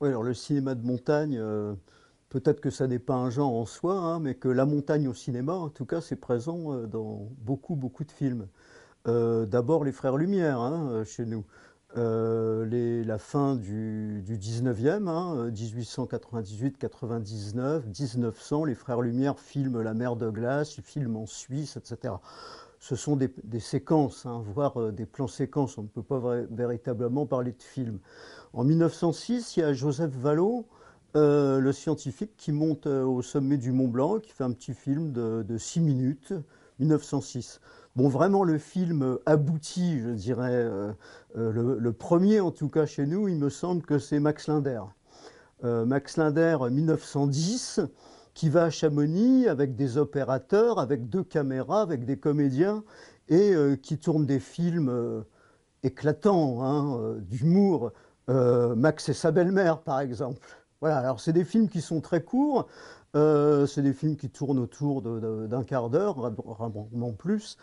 Oui, alors le cinéma de montagne, euh, peut-être que ça n'est pas un genre en soi, hein, mais que la montagne au cinéma, en tout cas, c'est présent euh, dans beaucoup, beaucoup de films. Euh, d'abord les Frères Lumière, hein, chez nous. la fin du, 19e, 1898, 99, 1900, les Frères Lumière filment la mer de glace, ils filment en Suisse, etc ce sont des, séquences, hein, voire euh, des plans-séquences. On ne peut pas véritablement parler de film. En 1906, il y a Joseph Vallot, euh, le scientifique qui monte euh, au sommet du Mont Blanc, qui fait un petit film de, 6 minutes, 1906. Bon, vraiment, le film aboutit, je dirais, le, premier en tout cas chez nous, il me semble que c'est Max Linder. Max Linder, 1910 qui va à Chamonix avec des opérateurs, avec deux caméras, avec des comédiens, et euh, qui tourne des films euh, éclatants, hein, euh, d'humour, Max et sa belle-mère par exemple. Voilà, alors c'est des films qui sont très courts, c'est des films qui tournent autour d'un quart d'heure, rarement plus.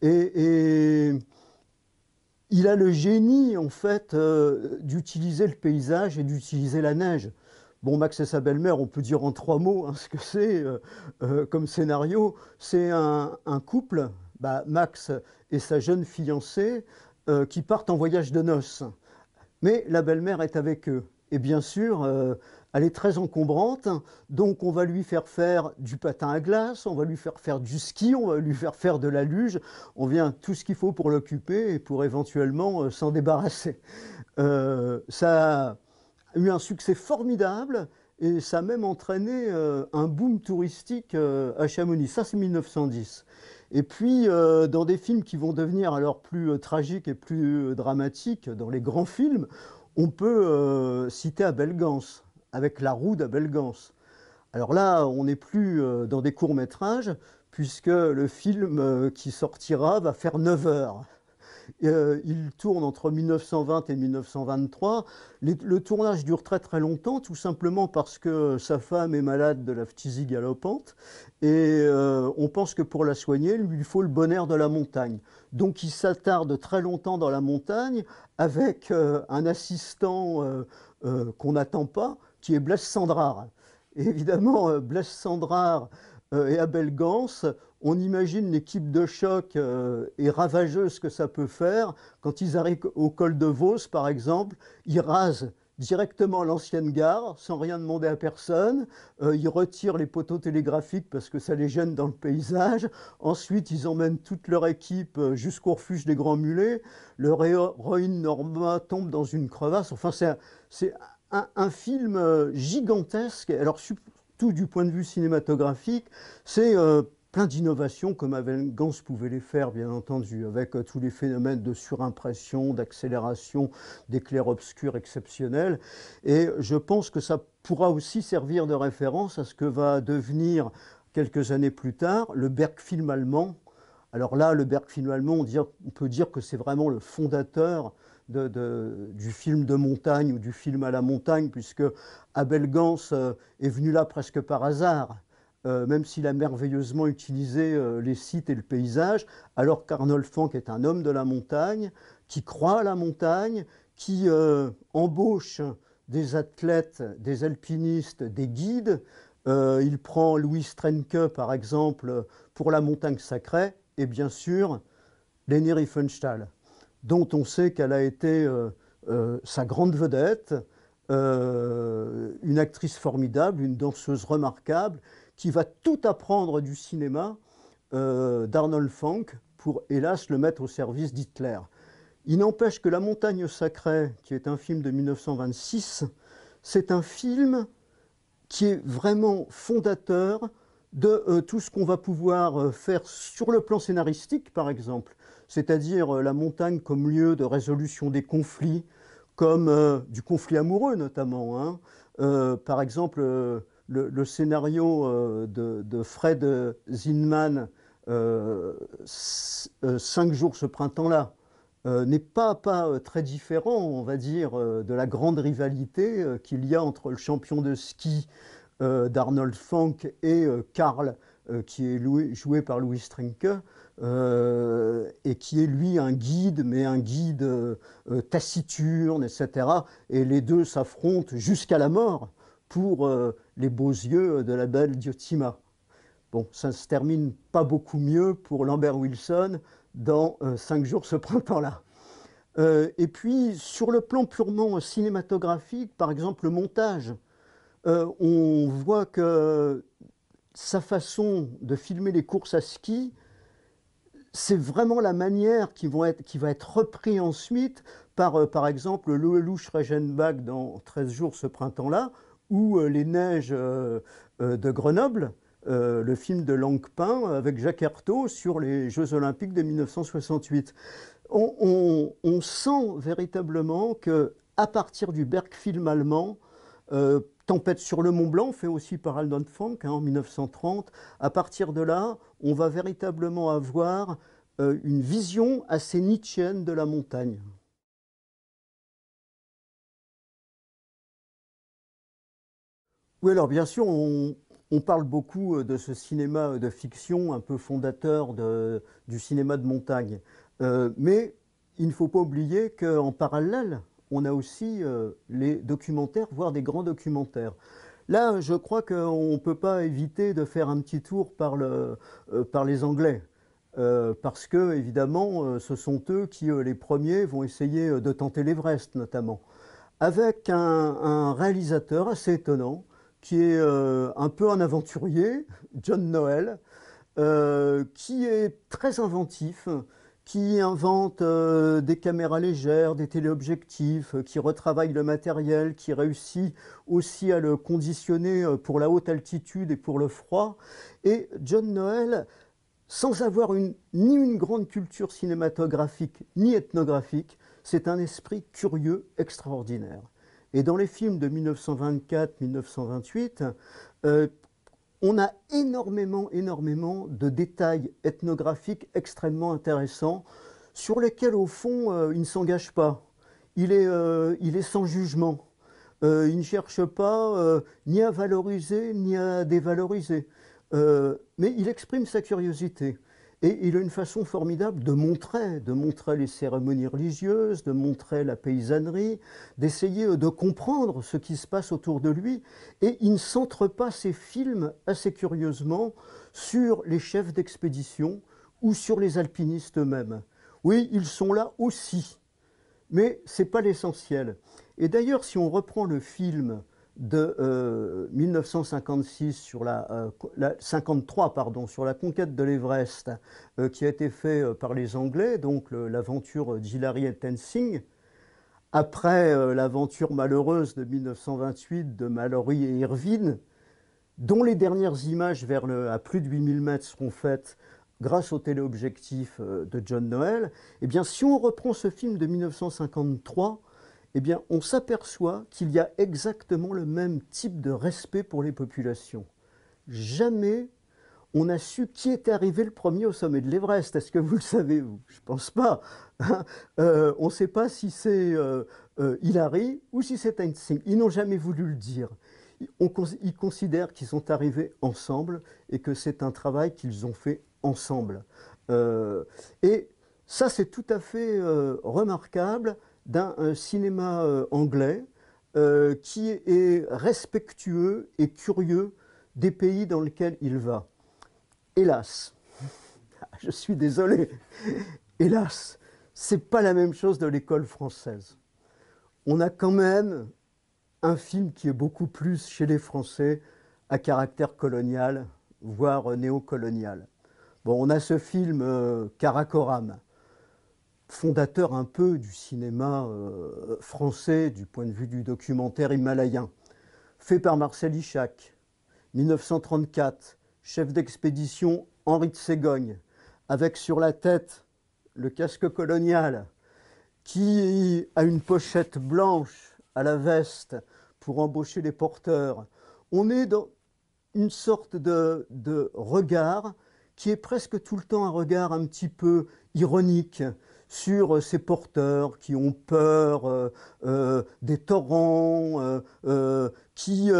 Et, il a le génie, en fait, d'utiliser le paysage et d'utiliser la neige. Bon, Max et sa belle-mère, on peut dire en trois mots hein, ce que c'est euh, euh, comme scénario. C'est un, couple, bah, Max et sa jeune fiancée, euh, qui partent en voyage de noces. Mais la belle-mère est avec eux. Et bien sûr, elle est très encombrante, donc on va lui faire faire du patin à glace, on va lui faire faire du ski, on va lui faire faire de la luge, on vient tout ce qu'il faut pour l'occuper et pour éventuellement s'en débarrasser. ça eu un succès formidable et ça a même entraîné euh, un boom touristique euh, à Chamonix. Ça, c'est 1910. Et puis, euh, dans des films qui vont devenir alors plus tragiques et plus dramatiques, dans les grands films, on peut citer Abel Gans, avec La roue d'Abel Gans. Alors là, on n'est plus dans des courts-métrages, puisque le film qui sortira va faire 9 heures. Euh, il tourne entre 1920 et 1923. le tournage dure très très longtemps, tout simplement parce que sa femme est malade de la phtisie galopante. Et euh, on pense que pour la soigner, il lui, faut le bon air de la montagne. Donc il s'attarde très longtemps dans la montagne avec euh, un assistant qu'on n'attend pas, qui est Blaise Sandrard. évidemment, Blaise Sandrard et Abel Gans on imagine l'équipe de choc et euh, ravageuse que ça peut faire. Quand ils arrivent au col de Vos, par exemple, ils rasent directement l'ancienne gare, sans rien demander à personne. Euh, ils retirent les poteaux télégraphiques parce que ça les gêne dans le paysage. Ensuite, ils emmènent toute leur équipe euh, jusqu'au refuge des Grands Mulets. Le héroïne Norma tombe dans une crevasse. Enfin, c'est un, film gigantesque. Alors, surtout du point de vue cinématographique, c'est plein d'innovations comme Abel Gans pouvait les faire, bien entendu, avec euh, tous les phénomènes de surimpression, d'accélération, déclair obscur exceptionnels. Et je pense que ça pourra aussi servir de référence à ce que va devenir quelques années plus tard le Bergfilm allemand. Alors là, le Bergfilm allemand, on, dire, on peut dire que c'est vraiment le fondateur de, du film de montagne ou du film à la montagne, puisque Abel Gans euh, est venu là presque par hasard. Euh, même s'il a merveilleusement utilisé euh, les sites et le paysage, alors qu'Arnold Fanck est un homme de la montagne, qui croit à la montagne, qui euh, embauche des athlètes, des alpinistes, des guides. il prend Louis Trenke, par exemple, pour la montagne sacrée, et bien sûr, Leni Riefenstahl, dont on sait qu'elle a été sa grande vedette, une actrice formidable, une danseuse remarquable, qui va tout apprendre du cinéma euh, d'Arnold Funk pour, hélas, le mettre au service d'Hitler. Il n'empêche que La montagne sacrée, qui est un film de 1926, c'est un film qui est vraiment fondateur de euh, tout ce qu'on va pouvoir euh, faire sur le plan scénaristique, par exemple, c'est-à-dire la montagne comme lieu de résolution des conflits, comme du conflit amoureux notamment. Hein. par exemple, le, scénario euh, de, Fred Zinman, euh, euh, Cinq jours ce printemps-là, n'est pas, pas très différent, on va dire, de la grande rivalité qu'il y a entre le champion de ski d'Arnold Funk et Karl, qui est joué par Louis Strinke, et qui est lui un guide, mais un guide taciturne, etc. Et les deux s'affrontent jusqu'à la mort pour euh, les beaux yeux de la belle Diotima. Bon, ça ne se termine pas beaucoup mieux pour Lambert Wilson dans 5 euh, Cinq jours ce printemps-là. Euh, et puis, sur le plan purement cinématographique, par exemple, le montage, on voit que sa façon de filmer les courses à ski, c'est vraiment la manière qui, vont être, qui va être reprise ensuite par, par exemple, loelouch Regenbach dans 13 jours ce printemps-là, ou euh, Les Neiges euh, euh, de Grenoble, le film de Langpin avec Jacques Hertaud sur les Jeux Olympiques de 1968. On, sent véritablement que à partir du Bergfilm allemand, Tempête sur le Mont Blanc, fait aussi par Alden Frank hein, en 1930, à partir de là, on va véritablement avoir une vision assez nietzschéenne de la montagne. Oui, alors bien sûr, on, parle beaucoup euh, de ce cinéma euh, de fiction un peu fondateur du cinéma de montagne. Euh, mais il ne faut pas oublier qu'en parallèle, on a aussi les documentaires, voire des grands documentaires. Là, je crois qu'on ne peut pas éviter de faire un petit tour par, les Anglais. parce que, évidemment, ce sont eux qui, les premiers, vont essayer de tenter l'Everest, notamment. Avec un réalisateur assez étonnant, qui est euh, un peu un aventurier, John Noel, euh, qui est très inventif, qui invente euh, des caméras légères, des téléobjectifs, qui retravaille le matériel, qui réussit aussi à le conditionner pour la haute altitude et pour le froid. Et John Noel, sans avoir ni une grande culture cinématographique ni ethnographique, c'est un esprit curieux extraordinaire. Et dans les films de 1924-1928, euh, on a énormément, énormément de détails ethnographiques extrêmement intéressants sur lesquels, au fond, euh, il ne s'engage pas. Il est, euh, sans jugement. il ne cherche pas ni à valoriser ni à dévaloriser. mais il exprime sa curiosité. Et il a une façon formidable de montrer, de montrer les cérémonies religieuses, de montrer la paysannerie, d'essayer euh, de comprendre ce qui se passe autour de lui. Et il ne centre pas ses films assez curieusement sur les chefs d'expédition ou sur les alpinistes eux-mêmes. Oui, ils sont là aussi, mais ce n'est pas l'essentiel. Et d'ailleurs, si on reprend le film de euh, 1956 sur la, 53 euh, pardon sur la conquête de l'Everest euh, qui a été fait euh, par les Anglais donc l'aventure d'Hillary Tensing après l'aventure malheureuse de 1928 de Mallory et Irvine dont les dernières images vers le, à plus de 8000 mètres seront faites grâce au téléobjectif de John Noel et eh bien si on reprend ce film de 1953 eh on s'aperçoit qu'il y a exactement le même type de respect pour les populations. Jamais on a su qui était arrivé le premier au sommet de l'Everest. Est-ce que vous le savez, Je ne pense pas. Hein. Euh, on ne sait pas si c'est euh, euh, Hillary ou si c'est Einstein. Ils n'ont jamais voulu le dire. ils considèrent qu'ils sont arrivés ensemble et que c'est un travail qu'ils ont fait ensemble. et ça, c'est tout à fait remarquable d'un cinéma euh, anglais euh, qui est respectueux et curieux des pays dans lesquels il va. Hélas, je suis désolé, hélas, c'est pas la même chose de l'école française. On a quand même un film qui est beaucoup plus chez les Français à caractère colonial, voire néocolonial. Bon, on a ce film euh, Karakoram, fondateur un peu du cinéma euh, français du point de vue du documentaire himalayen, fait par Marcel Ichac, 1934, chef d'expédition Henri de Ségogne, avec sur la tête le casque colonial, qui a une pochette blanche à la veste pour embaucher les porteurs. On est dans une sorte de regard qui est presque tout le temps un regard un petit peu ironique, sur euh, ces porteurs qui ont peur euh, euh, des torrents, qui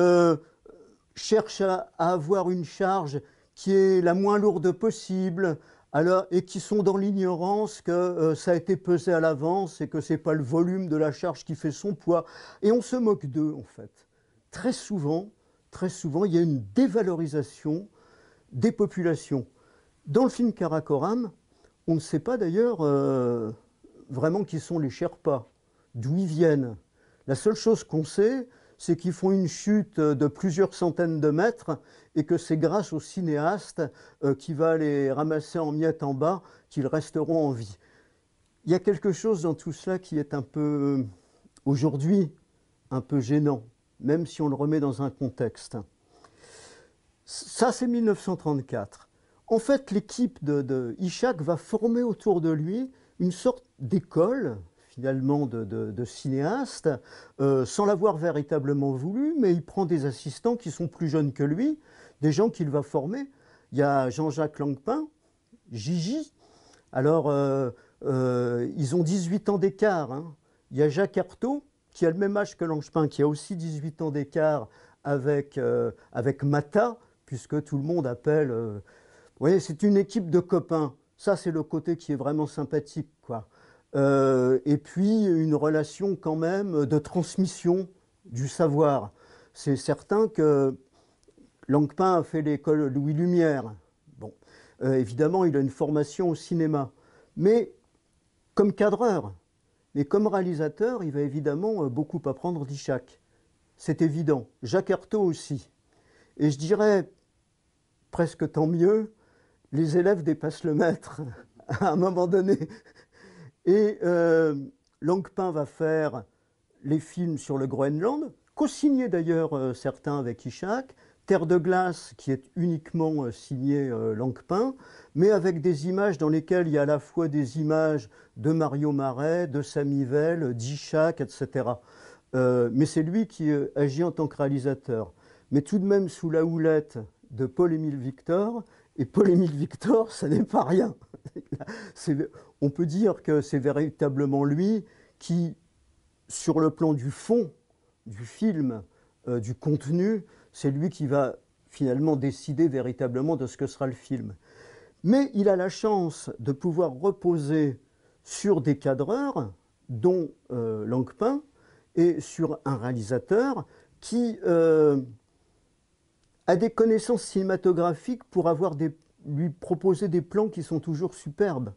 cherchent à, avoir une charge qui est la moins lourde possible, alors, et qui sont dans l'ignorance que ça a été pesé à l'avance et que ce n'est pas le volume de la charge qui fait son poids. Et on se moque d'eux, en fait. Très souvent, très souvent, il y a une dévalorisation des populations. Dans le film Karakoram, on ne sait pas d'ailleurs euh, vraiment qui sont les Sherpas, d'où ils viennent. La seule chose qu'on sait, c'est qu'ils font une chute euh, de plusieurs centaines de mètres et que c'est grâce au cinéaste euh, qui va les ramasser en miettes en bas qu'ils resteront en vie. Il y a quelque chose dans tout cela qui est un peu, aujourd'hui, un peu gênant, même si on le remet dans un contexte. Ça, c'est 1934 en fait, l'équipe de, de va former autour de lui une sorte d'école, finalement, de, de, euh, sans l'avoir véritablement voulu, mais il prend des assistants qui sont plus jeunes que lui, des gens qu'il va former. Il y a Jean-Jacques Langpin, Gigi. Alors, euh, euh, ils ont 18 ans d'écart. Hein. Il y a Jacques Artaud, qui a le même âge que Langpin, qui a aussi 18 ans d'écart avec, avec Mata, puisque tout le monde appelle voyez, c'est une équipe de copains. Ça, c'est le côté qui est vraiment sympathique, quoi. Euh, et puis, une relation quand même de transmission du savoir. C'est certain que Langpin a fait l'école Louis Lumière. Bon, euh, évidemment, il a une formation au cinéma. Mais comme cadreur, mais comme réalisateur, il va évidemment euh, beaucoup apprendre Dichac. C'est évident. Jacques Artaud aussi. Et je dirais, presque tant mieux, les élèves dépassent le maître à un moment donné. Et euh, Langpin va faire les films sur le Groenland, co-signés d'ailleurs euh, certains avec Ishak, Terre de glace qui est uniquement euh, signé euh, Langpin, mais avec des images dans lesquelles il y a à la fois des images de Mario Marais, de Samivel, d'Ishak, etc. mais c'est lui qui agit en tant que réalisateur. Mais tout de même sous la houlette de Paul-Émile Victor, et Polémique Victor, ça n'est pas rien. on peut dire que c'est véritablement lui qui, sur le plan du fond, du film, euh, du contenu, c'est lui qui va finalement décider véritablement de ce que sera le film. Mais il a la chance de pouvoir reposer sur des cadreurs, dont euh, et sur un réalisateur qui... Euh, a des connaissances cinématographiques pour avoir lui proposer des plans qui sont toujours superbes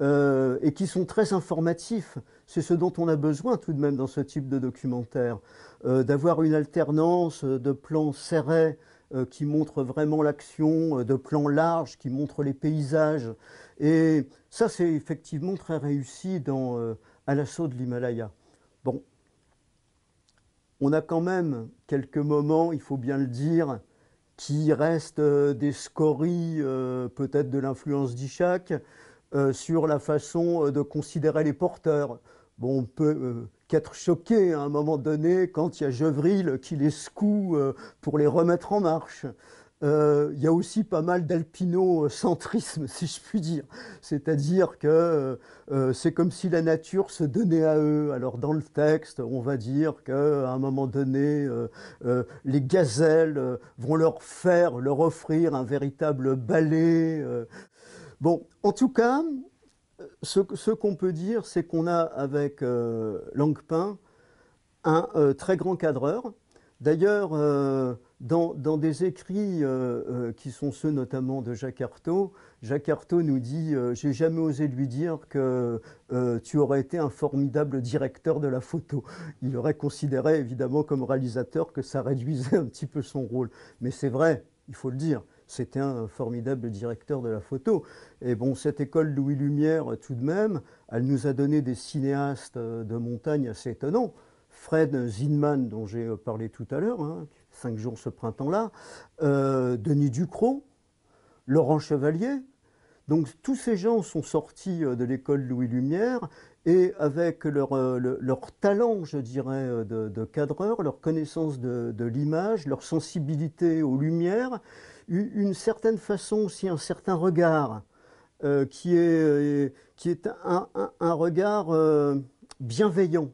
euh, et qui sont très informatifs. C'est ce dont on a besoin tout de même dans ce type de documentaire, euh, d'avoir une alternance de plans serrés euh, qui montrent vraiment l'action, de plans larges qui montrent les paysages. Et ça, c'est effectivement très réussi dans À l'assaut de l'Himalaya. Bon, on a quand même quelques moments, il faut bien le dire, qui reste euh, des scories euh, peut-être de l'influence d'Ishak euh, sur la façon de considérer les porteurs. Bon, on peut qu'être choqué à un moment donné quand il y a Gevril qui les secoue pour les remettre en marche. Euh, il y a aussi pas mal d'alpinocentrisme, si je puis dire. C'est-à-dire que euh, euh, c'est comme si la nature se donnait à eux. Alors dans le texte, on va dire qu'à un moment donné, les gazelles vont leur faire, leur offrir un véritable ballet. Bon, en tout cas, ce, qu'on peut dire, c'est qu'on a avec Langpin un très grand cadreur, D'ailleurs, euh, dans, des écrits euh, euh, qui sont ceux notamment de Jacques Artaud, Jacques Artaud nous dit J'ai jamais osé lui dire que tu aurais été un formidable directeur de la photo. Il aurait considéré évidemment comme réalisateur que ça réduisait un petit peu son rôle. Mais c'est vrai, il faut le dire c'était un formidable directeur de la photo. Et bon, cette école Louis Lumière, tout de même, elle nous a donné des cinéastes de montagne assez étonnants. Fred Zinman, dont j'ai euh, parlé tout à l'heure, hein, cinq jours ce printemps-là, euh, Denis Ducrot, Laurent Chevalier. Donc tous ces gens sont sortis euh, de l'école Louis Lumière et avec leur, leur, talent, je dirais, de, cadreur, leur connaissance de, l'image, leur sensibilité aux lumières, une, certaine façon aussi, un certain regard qui est, qui est un, regard bienveillant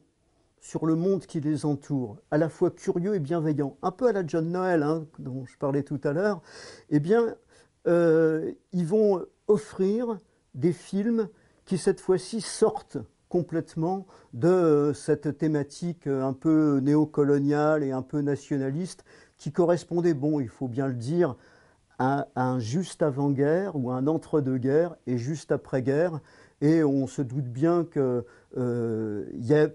sur le monde qui les entoure, à la fois curieux et bienveillant, un peu à la John Noël hein, dont je parlais tout à l'heure, eh bien, euh, ils vont offrir des films qui cette fois-ci sortent complètement de euh, cette thématique euh, un peu néocoloniale et un peu nationaliste qui correspondait, bon, il faut bien le dire, à, un juste avant-guerre ou un entre-deux-guerres et juste après-guerre. Et on se doute bien qu'il euh,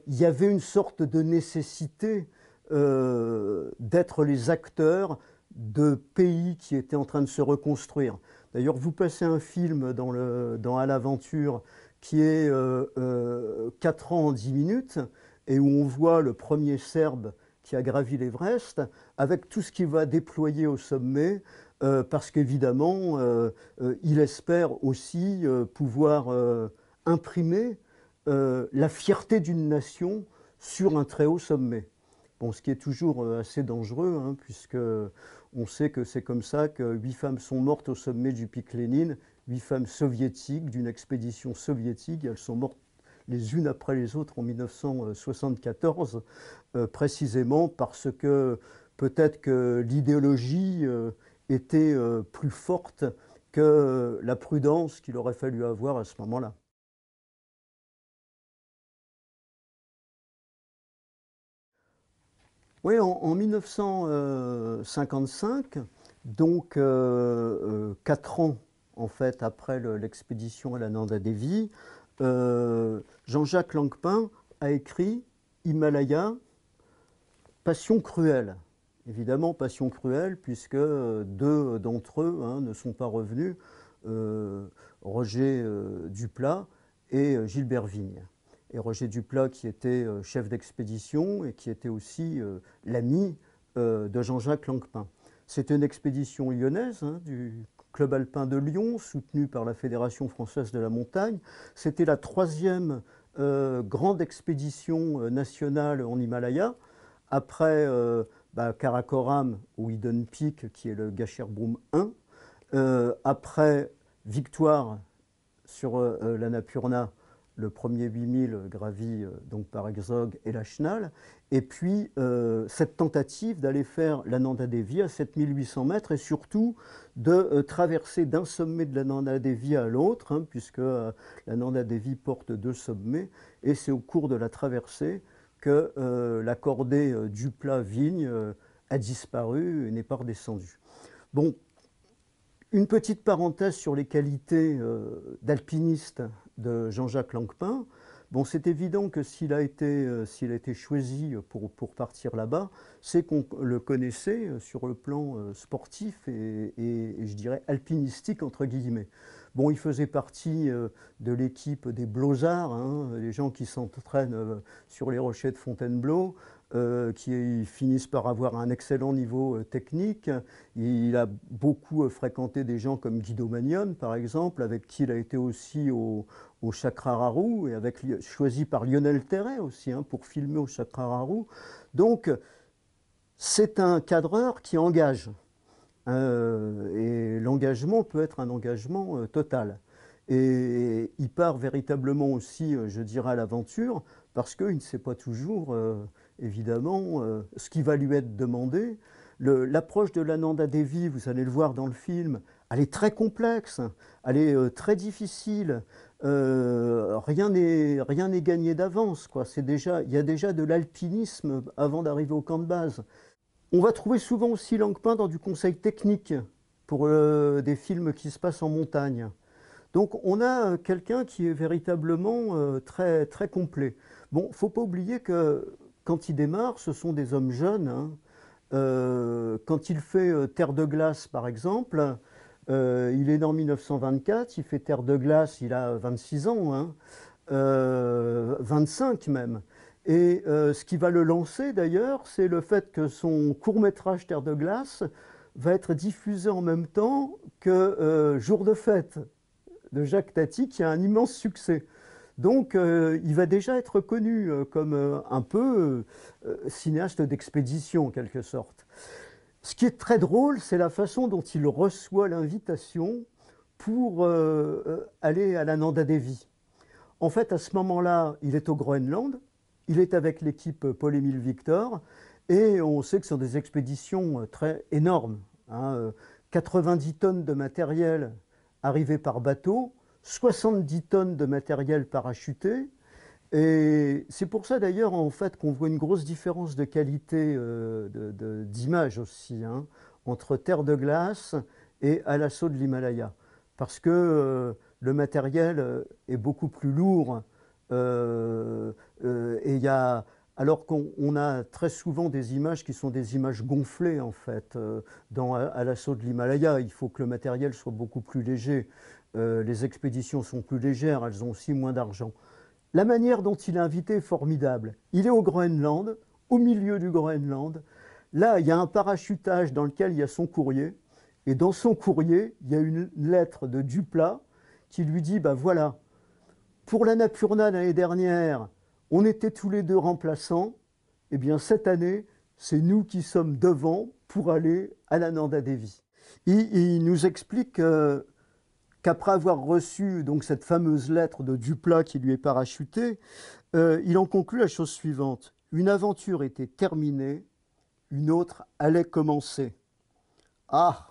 y, avait une sorte de nécessité euh, d'être les acteurs de pays qui étaient en train de se reconstruire. D'ailleurs, vous passez un film dans, le, dans À l'aventure qui est euh, 4 euh, ans en 10 minutes et où on voit le premier Serbe qui a gravi l'Everest avec tout ce qu'il va déployer au sommet parce qu'évidemment, il espère aussi pouvoir imprimer euh, la fierté d'une nation sur un très haut sommet. Bon, ce qui est toujours euh, assez dangereux, hein, puisque on sait que c'est comme ça que huit femmes sont mortes au sommet du pic Lénine, huit femmes soviétiques d'une expédition soviétique, elles sont mortes les unes après les autres en 1974, euh, précisément parce que peut-être que l'idéologie était plus forte que la prudence qu'il aurait fallu avoir à ce moment-là. Oui, en, 1955, donc euh, euh, quatre ans en fait après l'expédition à la Nanda Devi, euh, Jean-Jacques Langpin a écrit Himalaya, Passion cruelle. Évidemment, Passion cruelle, puisque deux d'entre eux hein, ne sont pas revenus, Roger Duplat et Gilbert Vigne et Roger Duplat qui était euh, chef d'expédition et qui était aussi euh, l'ami euh, de Jean-Jacques Langpin. C'était une expédition lyonnaise hein, du Club alpin de Lyon, soutenue par la Fédération française de la montagne. C'était la troisième grande expédition nationale en Himalaya, après bah, Karakoram ou Hidden Peak, qui est le Gacherbrum 1, après Victoire sur la Napurna, le premier 8000 gravi euh, donc par Exog et Chenal, et puis euh, cette tentative d'aller faire la Nanda Devi à 7800 mètres et surtout de euh, traverser d'un sommet de la Nanda Devi à l'autre, hein, puisque la Nanda Devi porte deux sommets, et c'est au cours de la traversée que la cordée du plat vigne a disparu et n'est pas redescendue. Bon, une petite parenthèse sur les qualités d'alpiniste de Jean-Jacques Langpin. Bon, c'est évident que s'il a, euh, a, été choisi pour, pour partir là-bas, c'est qu'on le connaissait euh, sur le plan euh, sportif et, je dirais alpinistique, entre guillemets. Bon, il faisait partie de l'équipe des blozards, hein, les gens qui s'entraînent sur les rochers de Fontainebleau. Euh, qui finissent par avoir un excellent niveau euh, technique. Il a beaucoup euh, fréquenté des gens comme Guido Magnon, par exemple, avec qui il a été aussi au, au rarou et avec, choisi par Lionel Terret aussi hein, pour filmer au rarou Donc, c'est un cadreur qui engage. et l'engagement peut être un engagement total. Et il part véritablement aussi, je dirais, à l'aventure, parce qu'il ne sait pas toujours évidemment, euh, ce qui va lui être demandé. L'approche de l'Ananda Devi, vous allez le voir dans le film, elle est très complexe, elle est euh, très difficile. Euh, rien n'est gagné d'avance. Il y a déjà de l'alpinisme avant d'arriver au camp de base. On va trouver souvent aussi Langpin dans du conseil technique pour euh, des films qui se passent en montagne. Donc on a quelqu'un qui est véritablement très, très complet. Bon, faut pas oublier que quand il démarre, ce sont des hommes jeunes. Hein. Euh, quand il fait euh, Terre de glace, par exemple, euh, il est né en 1924, il fait Terre de glace, il a 26 ans, 25 hein, même. Et ce qui va le lancer d'ailleurs, c'est le fait que son court-métrage Terre de glace va être diffusé en même temps que Jour de fête de Jacques Tati, qui a un immense succès. Donc euh, il va déjà être connu euh, comme euh, un peu cinéaste d'expédition en quelque sorte. Ce qui est très drôle, c'est la façon dont il reçoit l'invitation pour aller à la Nanda Devi. En fait, à ce moment-là, il est au Groenland, il est avec l'équipe Paul-Émile Victor, et on sait que ce sont des expéditions très énormes. 90 hein, tonnes de matériel arrivées par bateau, 70 tonnes de matériel parachuté. Et c'est pour ça d'ailleurs en fait qu'on voit une grosse différence de qualité euh, d'image aussi hein, entre Terre de glace et à l'assaut de l'Himalaya, parce que euh, le matériel euh, est beaucoup plus lourd et alors qu'on a très souvent des images qui sont des images gonflées en fait dans, à l'assaut de l'Himalaya. Il faut que le matériel soit beaucoup plus léger. Euh, les expéditions sont plus légères, elles ont aussi moins d'argent. La manière dont il est invité est formidable. Il est au Groenland, au milieu du Groenland. Là, il y a un parachutage dans lequel il y a son courrier. Et dans son courrier, il y a une lettre de Duplat qui lui dit, bah voilà, pour la napurna l'année dernière, on était tous les deux remplaçants. et eh bien, cette année, c'est nous qui sommes devant pour aller à la Nanda Devi. Il, nous explique qu'après avoir reçu donc cette fameuse lettre de Duplat qui lui est parachutée, euh, il en conclut la chose suivante. Une aventure était terminée, une autre allait commencer. Ah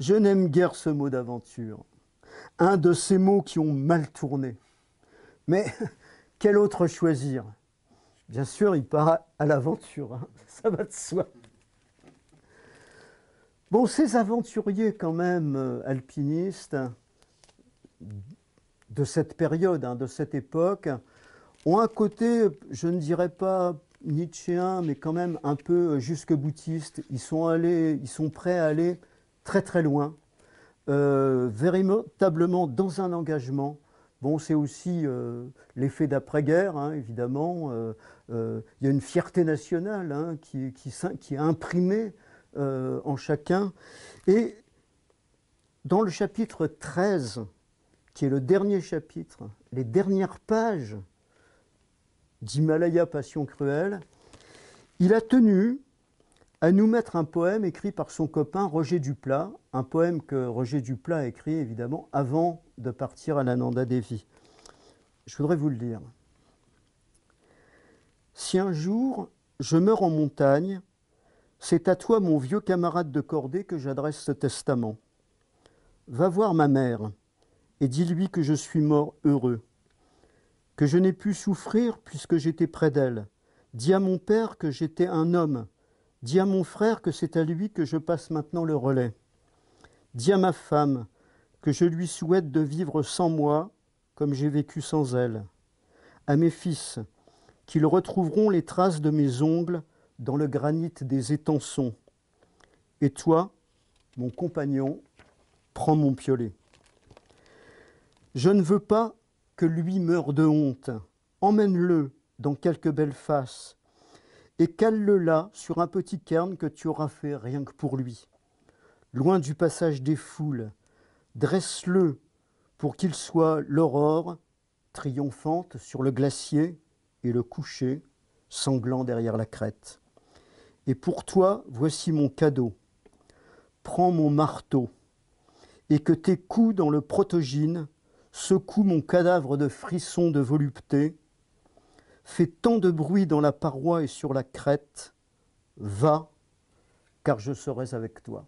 Je n'aime guère ce mot d'aventure. Un de ces mots qui ont mal tourné. Mais quel autre choisir Bien sûr, il part à l'aventure, hein. ça va de soi. Bon, ces aventuriers quand même euh, alpinistes de cette période, hein, de cette époque, ont un côté, je ne dirais pas nietzschéen, mais quand même un peu jusque boutiste. Ils sont, allés, ils sont prêts à aller très très loin, euh, véritablement dans un engagement. Bon, c'est aussi euh, l'effet d'après-guerre, hein, évidemment. Il y a une fierté nationale hein, qui, qui, est imprimée euh, en chacun. Et dans le chapitre 13, qui est le dernier chapitre, les dernières pages d'Himalaya Passion Cruelle, il a tenu à nous mettre un poème écrit par son copain Roger Duplat, un poème que Roger Duplat a écrit évidemment avant de partir à l'Ananda Devi. Je voudrais vous le dire Si un jour je meurs en montagne, c'est à toi, mon vieux camarade de cordée, que j'adresse ce testament. Va voir ma mère et dis-lui que je suis mort heureux, que je n'ai pu souffrir puisque j'étais près d'elle. Dis à mon père que j'étais un homme. Dis à mon frère que c'est à lui que je passe maintenant le relais. Dis à ma femme que je lui souhaite de vivre sans moi comme j'ai vécu sans elle. À mes fils, qu'ils retrouveront les traces de mes ongles dans le granit des étançons. Et toi, mon compagnon, prends mon piolet. Je ne veux pas que lui meure de honte. Emmène-le dans quelque belle face et cale-le là sur un petit cairn que tu auras fait rien que pour lui. Loin du passage des foules, dresse-le pour qu'il soit l'aurore triomphante sur le glacier et le coucher sanglant derrière la crête. Et pour toi, voici mon cadeau. Prends mon marteau, et que tes coups dans le protogyne secouent mon cadavre de frissons de volupté. Fais tant de bruit dans la paroi et sur la crête. Va, car je serai avec toi.